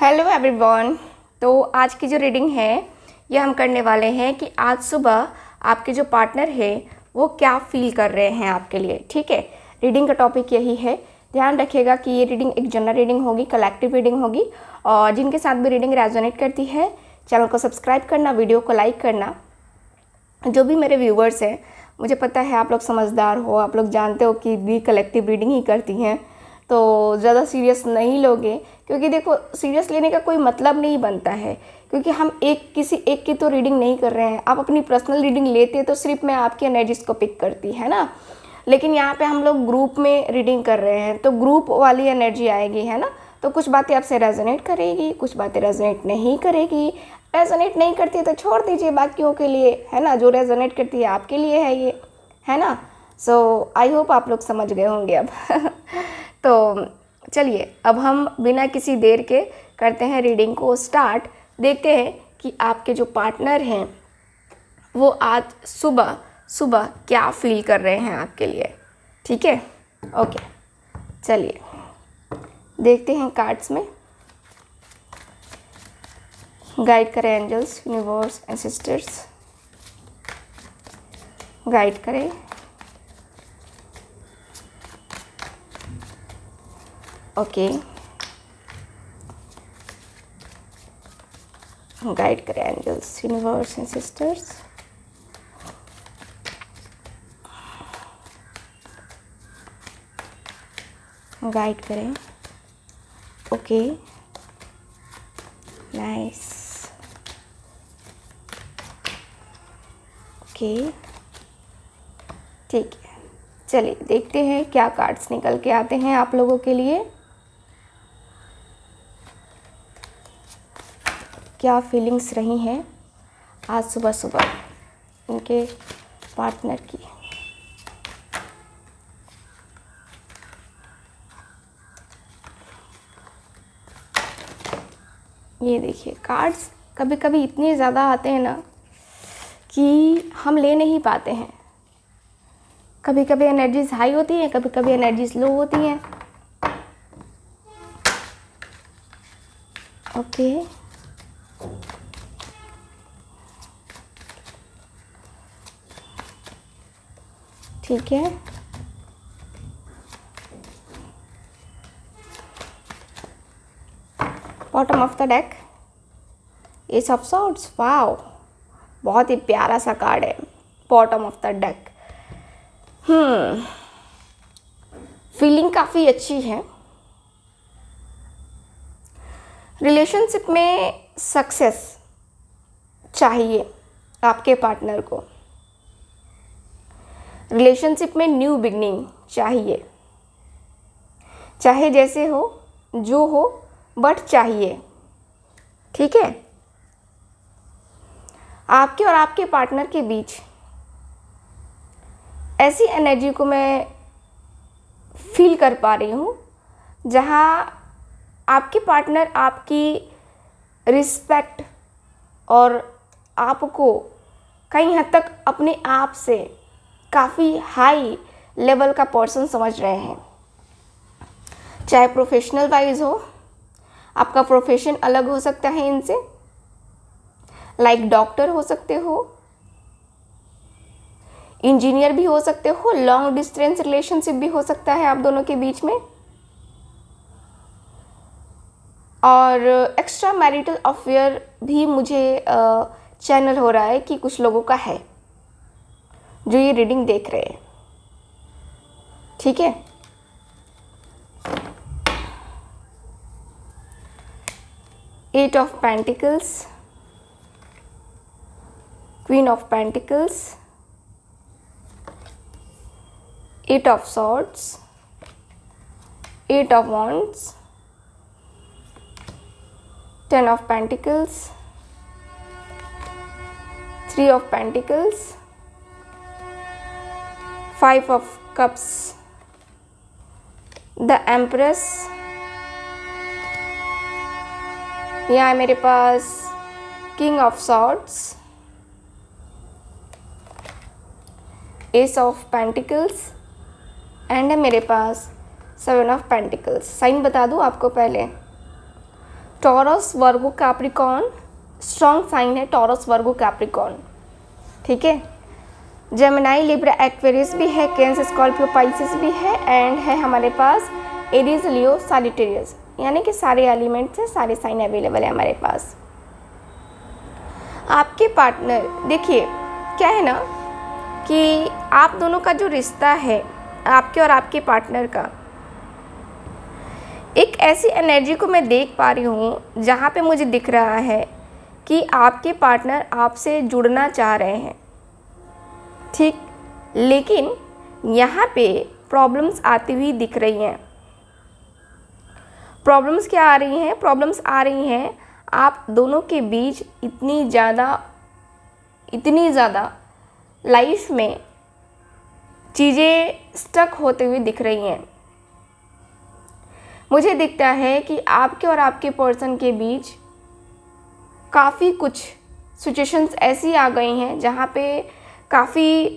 Hello everyone तो आज की जो रीडिंग है ये हम करने वाले हैं कि आज सुबह आपके जो पार्टनर है वो क्या फील कर रहे हैं आपके लिए ठीक है रीडिंग का टॉपिक यही है ध्यान रखिएगा कि ये रीडिंग एक जनरल रीडिंग होगी कलेक्टिव रीडिंग होगी और जिनके साथ भी रीडिंग रेजोनेट करती है चैनल को सब्सक्राइब करना वीडियो को लाइक करना जो भी मेरे व्यूवर्स हैं मुझे पता है आप लोग समझदार हो आप लोग जानते हो कि भी कलेक्टिव रीडिंग ही करती हैं तो ज़्यादा सीरियस नहीं लोगे क्योंकि देखो सीरियस लेने का कोई मतलब नहीं बनता है क्योंकि हम एक किसी एक की तो रीडिंग नहीं कर रहे हैं आप अपनी पर्सनल रीडिंग लेते हैं तो सिर्फ मैं आपकी एनर्जीज को पिक करती है ना लेकिन यहाँ पे हम लोग ग्रुप में रीडिंग कर रहे हैं तो ग्रुप वाली एनर्जी आएगी है ना तो कुछ बातें आपसे रेजोनेट करेगी कुछ बातें रेजोनेट नहीं करेगी रेजोनेट नहीं करती तो छोड़ दीजिए बाकियों के लिए है ना जो रेजोनेट करती है आपके लिए है ये है ना सो आई होप आप लोग समझ गए होंगे अब तो चलिए अब हम बिना किसी देर के करते हैं रीडिंग को स्टार्ट देखते हैं कि आपके जो पार्टनर हैं वो आज सुबह सुबह क्या फील कर रहे हैं आपके लिए ठीक है ओके चलिए देखते हैं कार्ड्स में गाइड करें angels universe and sisters guide करें ओके गाइड करें angels universe and sisters guide करें ओके नाइस ओके ठीक है चलिए देखते हैं क्या कार्ड्स निकल के आते हैं आप लोगों के लिए क्या फीलिंग्स रही हैं आज सुबह सुबह उनके पार्टनर की ये देखिए कार्ड्स कभी कभी इतने ज़्यादा आते हैं ना कि हम ले नहीं पाते हैं कभी कभी एनर्जीज हाई होती हैं कभी कभी एनर्जीज लो होती हैं ओके okay. ठीक है bottom of the deck ace सब सॉर्ट्स वाओ बहुत ही प्यारा सा कार्ड है bottom of the deck feeling काफ़ी अच्छी है रिलेशनशिप में सक्सेस चाहिए आपके पार्टनर को रिलेशनशिप में न्यू बिगनिंग चाहिए चाहे जैसे हो जो हो बट चाहिए ठीक है आपके और आपके पार्टनर के बीच ऐसी एनर्जी को मैं फील कर पा रही हूँ जहाँ आपके पार्टनर आपकी रिस्पेक्ट और आपको कहीं हद तक अपने आप से काफ़ी हाई लेवल का पर्सन समझ रहे हैं चाहे प्रोफेशनल वाइज हो आपका प्रोफेशन अलग हो सकता है इनसे लाइक like डॉक्टर हो सकते हो इंजीनियर भी हो सकते हो लॉन्ग डिस्टेंस रिलेशनशिप भी हो सकता है आप दोनों के बीच में और एक्स्ट्रा मैरिटल अफेयर भी मुझे चैनल हो रहा है कि कुछ लोगों का है जो ये रीडिंग देख रहे हैं ठीक है eight of pentacles queen of pentacles eight of swords eight of wands ten of pentacles three of pentacles five of cups the empress यहाँ मेरे पास king of swords ace of pentacles and है मेरे पास सेवन ऑफ पेंटिकल्स साइन बता दूँ आपको पहले Taurus Virgo Capricorn strong sign है टॉरस वर्गो कैप्रिकॉन ठीक है जमनाई लिब्रा एक्वेरियस भी है कैंस स्कॉर्पियो पाइसिस भी है एंड है हमारे पास एरीज लियो सालिटेरियस यानी कि सारे एलिमेंट्स हैं सारे साइन अवेलेबल है हमारे पास आपके पार्टनर देखिए क्या है ना कि आप दोनों का जो रिश्ता है आपके और आपके पार्टनर का एक ऐसी एनर्जी को मैं देख पा रही हूँ जहाँ पे मुझे दिख रहा है कि आपके पार्टनर आपसे जुड़ना चाह रहे हैं ठीक लेकिन यहाँ पे प्रॉब्लम्स आती हुई दिख रही हैं प्रॉब्लम्स क्या आ रही हैं प्रॉब्लम्स आ रही हैं आप दोनों के बीच इतनी ज़्यादा इतनी ज़्यादा लाइफ में चीज़ें स्टक होते हुए दिख रही हैं मुझे दिखता है कि आपके और आपके पर्सन के बीच काफ़ी कुछ सिचुएशंस ऐसी आ गई हैं जहाँ पे काफ़ी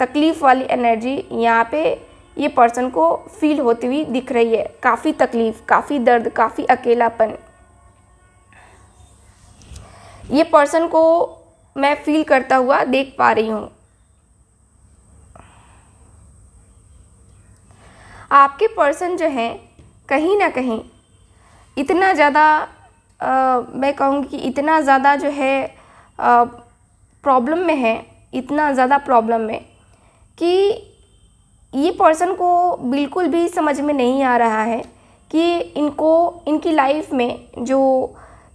तकलीफ़ वाली एनर्जी यहाँ पे ये पर्सन को फील होती हुई दिख रही है काफ़ी तकलीफ़ काफ़ी दर्द काफ़ी अकेलापन ये पर्सन को मैं फील करता हुआ देख पा रही हूँ आपके पर्सन जो हैं कहीं ना कहीं इतना ज़्यादा मैं कहूँगी कि इतना ज़्यादा जो है प्रॉब्लम में है इतना ज़्यादा प्रॉब्लम में कि ये पर्सन को बिल्कुल भी समझ में नहीं आ रहा है कि इनको इनकी लाइफ में जो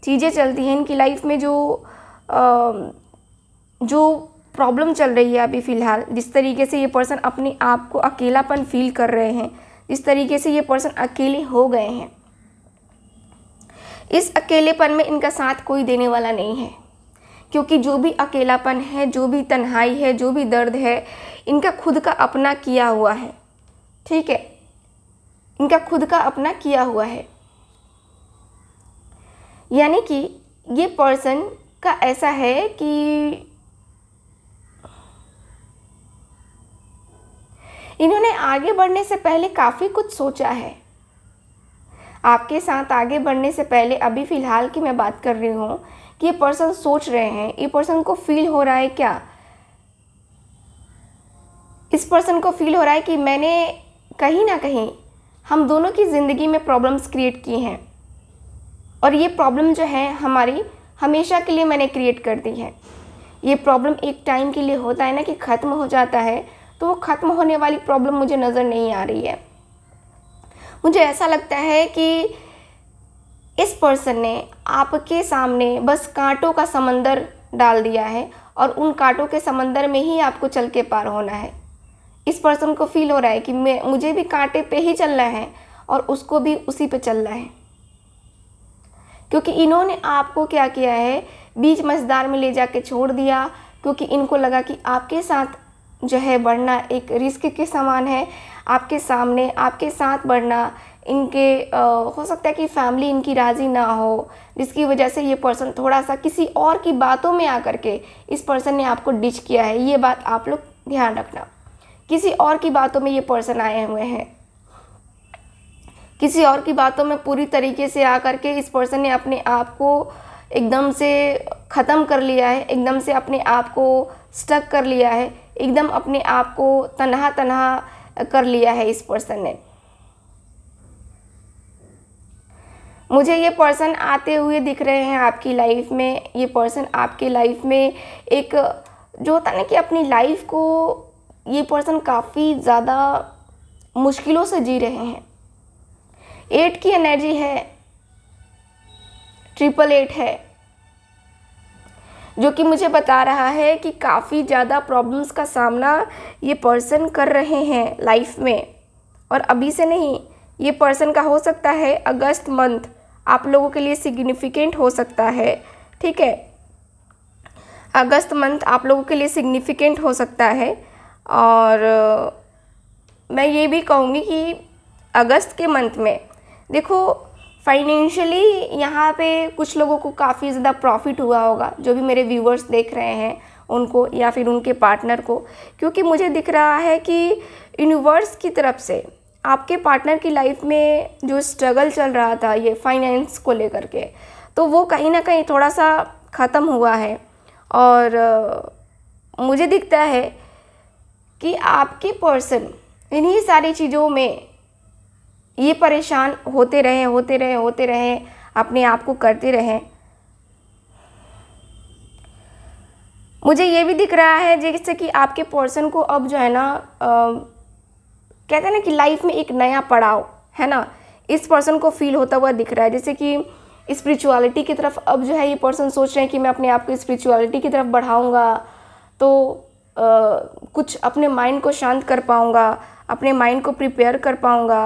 चीज़ें चलती हैं इनकी लाइफ में जो आ, जो प्रॉब्लम चल रही है अभी फ़िलहाल जिस तरीके से ये पर्सन अपने आप को अकेलापन फील कर रहे हैं जिस तरीके से ये पर्सन अकेले हो गए हैं इस अकेलेपन में इनका साथ कोई देने वाला नहीं है क्योंकि जो भी अकेलापन है जो भी तन्हाई है जो भी दर्द है इनका खुद का अपना किया हुआ है ठीक है इनका खुद का अपना किया हुआ है यानी कि ये पर्सन का ऐसा है कि इन्होंने आगे बढ़ने से पहले काफ़ी कुछ सोचा है आपके साथ आगे बढ़ने से पहले अभी फ़िलहाल की मैं बात कर रही हूँ कि ये पर्सन सोच रहे हैं ये पर्सन को फील हो रहा है क्या इस पर्सन को फील हो रहा है कि मैंने कहीं ना कहीं हम दोनों की ज़िंदगी में प्रॉब्लम्स क्रिएट की हैं और ये प्रॉब्लम जो है हमारी हमेशा के लिए मैंने क्रिएट कर दी है ये प्रॉब्लम एक टाइम के लिए होता है ना कि ख़त्म हो जाता है तो वो ख़त्म होने वाली प्रॉब्लम मुझे नज़र नहीं आ रही है मुझे ऐसा लगता है कि इस पर्सन ने आपके सामने बस कांटों का समंदर डाल दिया है और उन कांटों के समंदर में ही आपको चल के पार होना है इस पर्सन को फील हो रहा है कि मैं मुझे भी कांटे पे ही चलना है और उसको भी उसी पे चलना है क्योंकि इन्होंने आपको क्या किया है बीच मझदार में ले जा छोड़ दिया क्योंकि इनको लगा कि आपके साथ जो है बढ़ना एक रिस्क के समान है आपके सामने आपके साथ बढ़ना इनके आ, हो सकता है कि फैमिली इनकी राज़ी ना हो जिसकी वजह से ये पर्सन थोड़ा सा किसी और की बातों में आकर के इस पर्सन ने आपको डिच किया है ये बात आप लोग ध्यान रखना किसी और की बातों में ये पर्सन आए हुए हैं किसी और की बातों में पूरी तरीके से आकर के इस पर्सन ने अपने आप को एकदम से ख़त्म कर लिया है एकदम से अपने आप को स्टक कर लिया है एकदम अपने आप को तनहा तनहा कर लिया है इस पर्सन ने मुझे ये पर्सन आते हुए दिख रहे हैं आपकी लाइफ में ये पर्सन आपके लाइफ में एक जो होता ना कि अपनी लाइफ को ये पर्सन काफ़ी ज़्यादा मुश्किलों से जी रहे हैं एट की एनर्जी है ट्रिपल एट है जो कि मुझे बता रहा है कि काफ़ी ज़्यादा प्रॉब्लम्स का सामना ये पर्सन कर रहे हैं लाइफ में और अभी से नहीं ये पर्सन का हो सकता है अगस्त मंथ आप लोगों के लिए सिग्निफिकेंट हो सकता है ठीक है अगस्त मंथ आप लोगों के लिए सिग्निफिकेंट हो सकता है और मैं ये भी कहूँगी कि अगस्त के मंथ में देखो फाइनेंशियली यहाँ पे कुछ लोगों को काफ़ी ज़्यादा प्रॉफिट हुआ होगा जो भी मेरे व्यूवर्स देख रहे हैं उनको या फिर उनके पार्टनर को क्योंकि मुझे दिख रहा है कि यूनिवर्स की तरफ से आपके पार्टनर की लाइफ में जो स्ट्रगल चल रहा था ये फाइनेंस को लेकर के तो वो कहीं ना कहीं थोड़ा सा ख़त्म हुआ है और मुझे दिखता है कि आपके पर्सन इन्हीं सारी चीज़ों में ये परेशान होते रहे होते रहे होते रहे अपने आप को करते रहे मुझे ये भी दिख रहा है जैसे कि आपके पर्सन को अब जो है ना कहते हैं ना कि लाइफ में एक नया पड़ाव है ना इस पर्सन को फील होता हुआ दिख रहा है जैसे कि स्पिरिचुअलिटी की तरफ अब जो है ये पर्सन सोच रहे हैं कि मैं अपने आप को स्पिरिचुअलिटी की तरफ बढ़ाऊँगा तो आ, कुछ अपने माइंड को शांत कर पाऊँगा अपने माइंड को प्रिपेयर कर पाऊँगा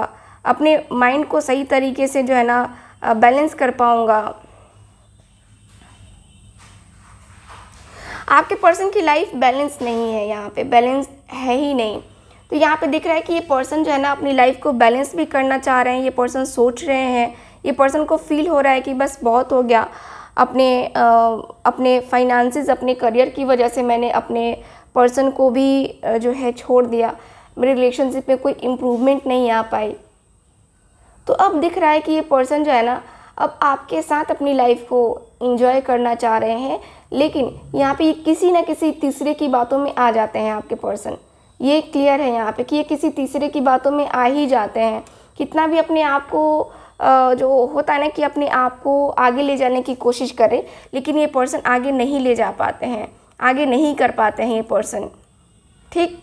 अपने माइंड को सही तरीके से जो है ना बैलेंस कर पाऊँगा आपके पर्सन की लाइफ बैलेंस नहीं है यहाँ पे बैलेंस है ही नहीं तो यहाँ पे दिख रहा है कि ये पर्सन जो है ना अपनी लाइफ को बैलेंस भी करना चाह रहे हैं ये पर्सन सोच रहे हैं ये पर्सन को फील हो रहा है कि बस बहुत हो गया अपने आ, अपने फाइनेंसिस अपने करियर की वजह से मैंने अपने पर्सन को भी जो है छोड़ दिया मेरे रिलेशनशिप में कोई इम्प्रूवमेंट नहीं आ पाई तो अब दिख रहा है कि ये पर्सन जो है ना अब आपके साथ अपनी लाइफ को इन्जॉय करना चाह रहे हैं लेकिन यहाँ पे किसी ना किसी तीसरे की बातों में आ जाते हैं आपके पर्सन ये क्लियर है यहाँ पे कि ये किसी तीसरे की बातों में आ ही जाते हैं कितना भी अपने आप को जो होता है ना कि अपने आप को आगे ले जाने की कोशिश करें लेकिन ये पर्सन आगे नहीं ले जा पाते हैं आगे नहीं कर पाते हैं ये पर्सन ठीक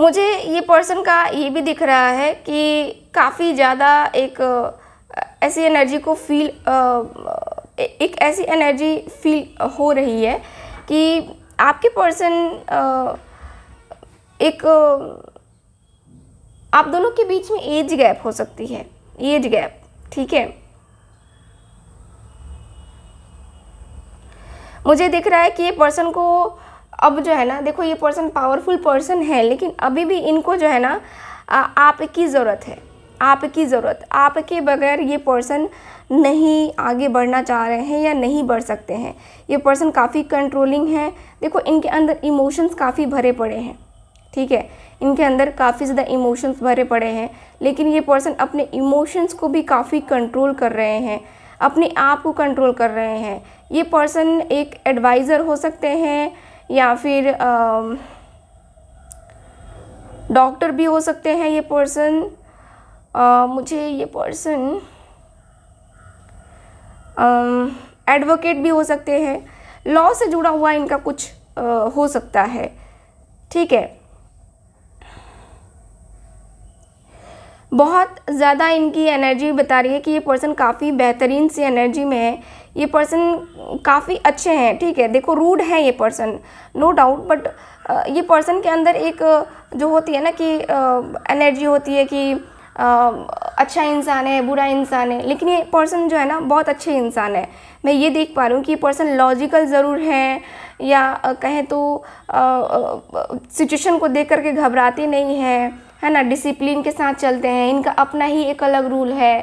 मुझे ये पर्सन का ये भी दिख रहा है कि काफ़ी ज़्यादा एक ऐसी एनर्जी को फील एक ऐसी एनर्जी फील हो रही है कि आपके पर्सन एक आप दोनों के बीच में एज गैप हो सकती है एज गैप ठीक है मुझे दिख रहा है कि ये पर्सन को अब जो है ना देखो ये पर्सन पावरफुल पर्सन है लेकिन अभी भी इनको जो है ना आपकी ज़रूरत है आपकी ज़रूरत आपके बगैर ये पर्सन नहीं आगे बढ़ना चाह रहे हैं या नहीं बढ़ सकते हैं ये पर्सन काफ़ी कंट्रोलिंग है देखो इनके अंदर इमोशंस काफ़ी भरे पड़े हैं ठीक है इनके अंदर काफ़ी ज़्यादा इमोशंस भरे पड़े हैं लेकिन ये पर्सन अपने इमोशंस को भी काफ़ी कंट्रोल कर रहे हैं अपने आप को कंट्रोल कर रहे हैं ये पर्सन एक एडवाइज़र हो सकते हैं या फिर डॉक्टर भी हो सकते हैं ये पर्सन मुझे ये पर्सन एडवोकेट भी हो सकते हैं लॉ से जुड़ा हुआ इनका कुछ आ, हो सकता है ठीक है बहुत ज़्यादा इनकी एनर्जी बता रही है कि ये पर्सन काफ़ी बेहतरीन सी एनर्जी में है ये पर्सन काफ़ी अच्छे हैं ठीक है देखो रूड है ये पर्सन नो डाउट बट ये पर्सन के अंदर एक जो होती है ना कि एनर्जी होती है कि अच्छा इंसान है बुरा इंसान है लेकिन ये पर्सन जो है ना बहुत अच्छे इंसान है मैं ये देख पा रहा हूँ कि पर्सन लॉजिकल ज़रूर है या कहें तो सिचुएशन को देख करके घबराते नहीं हैं है ना डिसिप्लिन के साथ चलते हैं इनका अपना ही एक अलग रूल है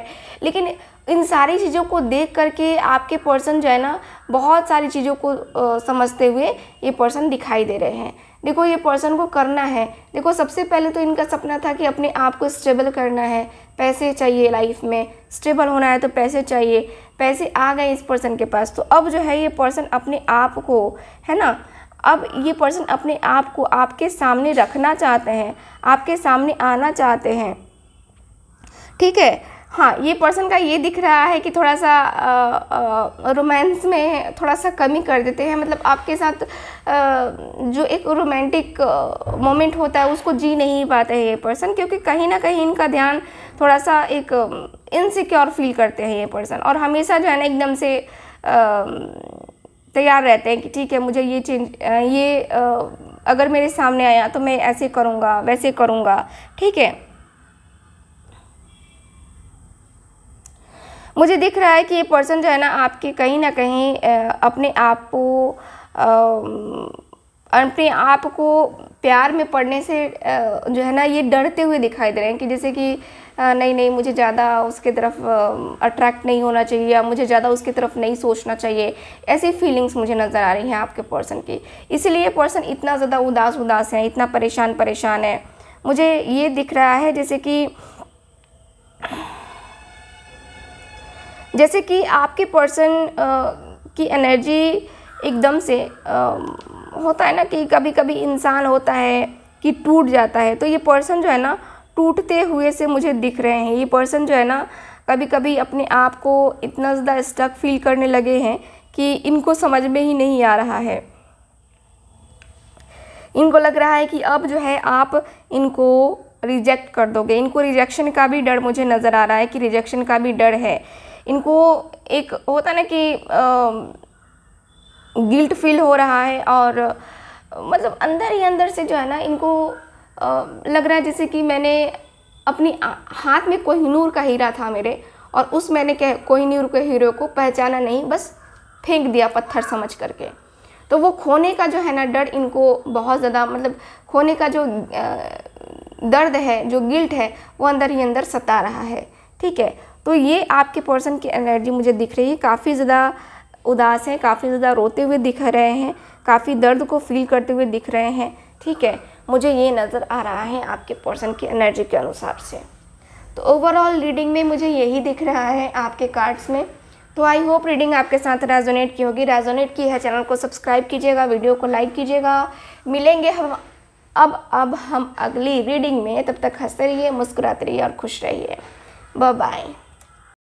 लेकिन इन सारी चीज़ों को देख करके आपके पर्सन जो है ना बहुत सारी चीज़ों को आ, समझते हुए ये पर्सन दिखाई दे रहे हैं देखो ये पर्सन को करना है देखो सबसे पहले तो इनका सपना था कि अपने आप को स्टेबल करना है पैसे चाहिए लाइफ में स्टेबल होना है तो पैसे चाहिए पैसे आ गए इस पर्सन के पास तो अब जो है ये पर्सन अपने आप को है ना अब ये पर्सन अपने आप को आपके सामने रखना चाहते हैं आपके सामने आना चाहते हैं ठीक है हाँ ये पर्सन का ये दिख रहा है कि थोड़ा सा रोमांस में थोड़ा सा कमी कर देते हैं मतलब आपके साथ आ, जो एक रोमांटिक मोमेंट होता है उसको जी नहीं पाते हैं ये पर्सन क्योंकि कहीं ना कहीं इनका ध्यान थोड़ा सा एक इनसिक्योर फील करते हैं ये पर्सन और हमेशा जो है ना एकदम से तैयार रहते हैं कि ठीक है मुझे ये चेंज ये आ, अगर मेरे सामने आया तो मैं ऐसे करूँगा वैसे करूँगा ठीक है मुझे दिख रहा है कि ये पर्सन जो है ना आपके कहीं ना कहीं अपने आप को अपने आप को प्यार में पड़ने से जो है ना ये डरते हुए दिखाई दे रहे हैं कि जैसे कि नहीं नहीं मुझे ज़्यादा उसके तरफ अट्रैक्ट नहीं होना चाहिए या मुझे ज़्यादा उसकी तरफ नहीं सोचना चाहिए ऐसी फीलिंग्स मुझे नज़र आ रही हैं आपके पर्सन की इसलिए पर्सन इतना ज़्यादा उदास उदास है इतना परेशान परेशान है मुझे ये दिख रहा है जैसे कि जैसे कि आपके पर्सन की एनर्जी एकदम से आ, होता है ना कि कभी कभी इंसान होता है कि टूट जाता है तो ये पर्सन जो है ना टूटते हुए से मुझे दिख रहे हैं ये पर्सन जो है ना कभी कभी अपने आप को इतना ज़्यादा स्टक फील करने लगे हैं कि इनको समझ में ही नहीं आ रहा है इनको लग रहा है कि अब जो है आप इनको रिजेक्ट कर दोगे इनको रिजेक्शन का भी डर मुझे नज़र आ रहा है कि रिजेक्शन का भी डर है इनको एक होता ना कि गिल्ट फील हो रहा है और मतलब अंदर ही अंदर से जो है ना इनको आ, लग रहा है जैसे कि मैंने अपनी हाथ में कोहिनूर का हीरा था मेरे और उस मैंने कह कोहिनूर के हीरो को पहचाना नहीं बस फेंक दिया पत्थर समझ करके तो वो खोने का जो है ना डर इनको बहुत ज़्यादा मतलब खोने का जो दर्द है जो गिल्ट है वो अंदर ही अंदर सता रहा है ठीक है तो ये आपके पर्सन की एनर्जी मुझे दिख रही है काफ़ी ज़्यादा उदास हैं काफ़ी ज़्यादा रोते हुए दिख रहे हैं काफ़ी दर्द को फील करते हुए दिख रहे हैं ठीक है मुझे ये नज़र आ रहा है आपके पर्सन की एनर्जी के अनुसार से तो ओवरऑल रीडिंग में मुझे यही दिख रहा है आपके कार्ड्स में तो आई होप रीडिंग आपके साथ रेजोनेट की होगी रेजोनेट की है चैनल को सब्सक्राइब कीजिएगा वीडियो को लाइक कीजिएगा मिलेंगे हम अब अब हम अगली रीडिंग में तब तक हंसते रहिए मुस्कुराते रहिए और खुश रहिए बाय